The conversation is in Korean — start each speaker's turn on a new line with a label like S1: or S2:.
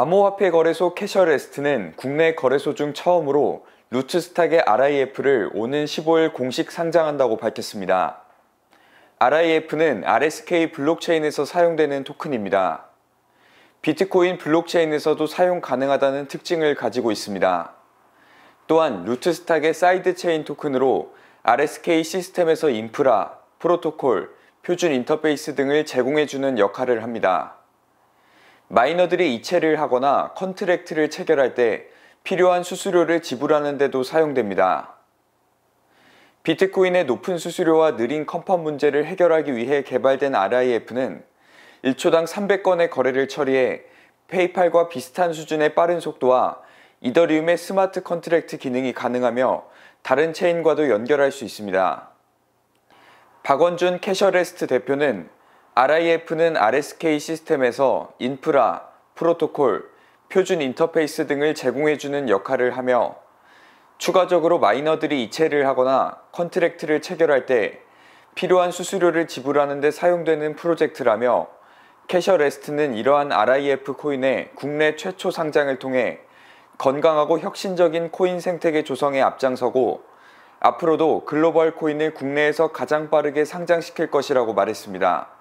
S1: 암호화폐 거래소 캐셔레스트는 국내 거래소 중 처음으로 루츠스탁의 RIF를 오는 15일 공식 상장한다고 밝혔습니다. RIF는 RSK 블록체인에서 사용되는 토큰입니다. 비트코인 블록체인에서도 사용 가능하다는 특징을 가지고 있습니다. 또한 루트스탁의 사이드체인 토큰으로 RSK 시스템에서 인프라, 프로토콜, 표준 인터페이스 등을 제공해주는 역할을 합니다. 마이너들이 이체를 하거나 컨트랙트를 체결할 때 필요한 수수료를 지불하는 데도 사용됩니다. 비트코인의 높은 수수료와 느린 컴펌 문제를 해결하기 위해 개발된 RIF는 1초당 300건의 거래를 처리해 페이팔과 비슷한 수준의 빠른 속도와 이더리움의 스마트 컨트랙트 기능이 가능하며 다른 체인과도 연결할 수 있습니다. 박원준 캐셔레스트 대표는 RIF는 RSK 시스템에서 인프라, 프로토콜, 표준 인터페이스 등을 제공해주는 역할을 하며 추가적으로 마이너들이 이체를 하거나 컨트랙트를 체결할 때 필요한 수수료를 지불하는 데 사용되는 프로젝트라며 캐셔레스트는 이러한 RIF 코인의 국내 최초 상장을 통해 건강하고 혁신적인 코인 생태계 조성에 앞장서고 앞으로도 글로벌 코인을 국내에서 가장 빠르게 상장시킬 것이라고 말했습니다.